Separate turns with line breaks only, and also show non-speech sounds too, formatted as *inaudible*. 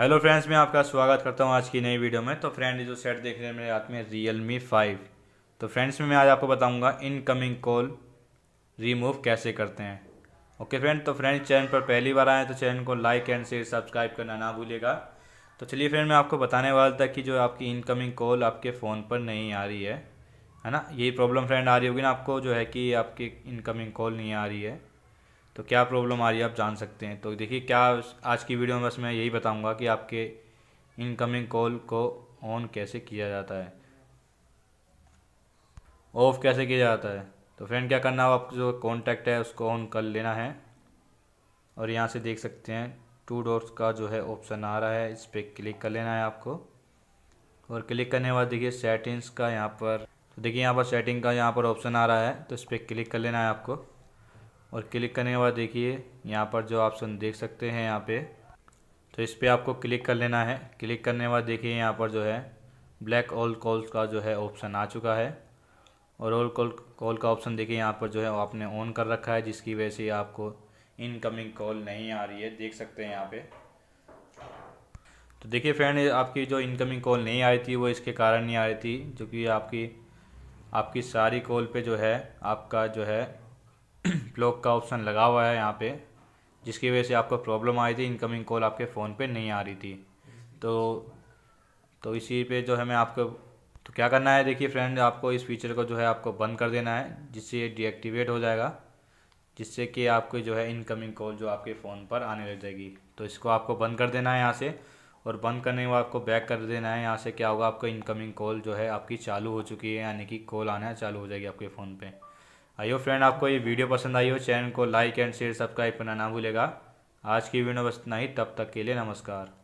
hello friends मैं आपका स्वागत करता हूं आज की नई वीडियो में तो फ्रेंड जो सेट देख रहे हैं मेरे हाथ में रियल मी फाइव तो फ्रेंड्स में मैं आज आपको बताऊंगा इनकमिंग कॉल रिमूव कैसे करते हैं ओके फ्रेंड तो फ्रेंड्स चैनल पर पहली बार आए तो चैनल को लाइक एंड शेयर सब्सक्राइब करना ना भूलिएगा तो चलिए फ्रेंड मैं आपको बताने वाला था कि जो आपकी इनकमिंग कॉल आपके फ़ोन पर नहीं आ रही है है ना यही प्रॉब्लम फ्रेंड आ रही होगी ना आपको जो है कि आपकी इनकमिंग कॉल नहीं आ रही है तो क्या प्रॉब्लम आ रही है आप जान सकते हैं तो देखिए क्या आज की वीडियो में बस मैं यही बताऊँगा कि आपके इनकमिंग कॉल को ऑन कैसे किया जाता है ऑफ़ कैसे किया जाता है तो फ्रेंड क्या करना हो आप जो कॉन्टैक्ट है उसको ऑन कर लेना है और यहाँ से देख सकते हैं टू डोर्स का जो है ऑप्शन आ रहा है इस पर क्लिक कर लेना है आपको और क्लिक करने के बाद देखिए सेटिंग्स का यहाँ पर तो देखिए यहाँ पर सेटिंग का यहाँ पर ऑप्शन आ रहा है तो इस पर क्लिक कर लेना है आपको और क्लिक करने के बाद देखिए यहाँ पर जो ऑप्शन देख सकते हैं यहाँ पे तो इस पर आपको क्लिक कर लेना है क्लिक करने के बाद देखिए यहाँ पर जो है ब्लैक ऑल कॉल्स का जो है ऑप्शन आ चुका है और ऑल कॉल कॉल का ऑप्शन देखिए यहाँ पर जो है आपने ऑन कर रखा है जिसकी वजह से आपको इनकमिंग कॉल नहीं आ रही है देख सकते हैं यहाँ पर तो देखिए फ्रेंड आपकी जो इनकमिंग कॉल नहीं आई थी वो इसके कारण नहीं आ रही थी जो कि आपकी आपकी सारी कॉल पे जो है आपका जो है *clears throat* ब्लॉक का ऑप्शन लगा हुआ है यहाँ पे जिसकी वजह से आपको प्रॉब्लम आई थी इनकमिंग कॉल आपके फ़ोन पे नहीं आ रही थी तो तो इसी पे जो है मैं आपको तो क्या करना है देखिए फ्रेंड आपको इस फीचर को जो है आपको बंद कर देना है जिससे ये डीएक्टिवेट हो जाएगा जिससे कि आपको जो है इनकमिंग कॉल जो आपके फ़ोन पर आने लग जाएगी तो इसको आपको बंद कर देना है यहाँ से और बंद करने के आपको बैक कर देना है यहाँ से क्या होगा आपको इनकमिंग कॉल जो है आपकी चालू हो चुकी है यानी कि कॉल आना चालू हो जाएगी आपके फ़ोन पर आइयो फ्रेंड आपको ये वीडियो पसंद आई हो चैनल को लाइक एंड शेयर सब्सक्राइब करना ना भूलेगा आज की वीडियो बस इतना ही तब तक के लिए नमस्कार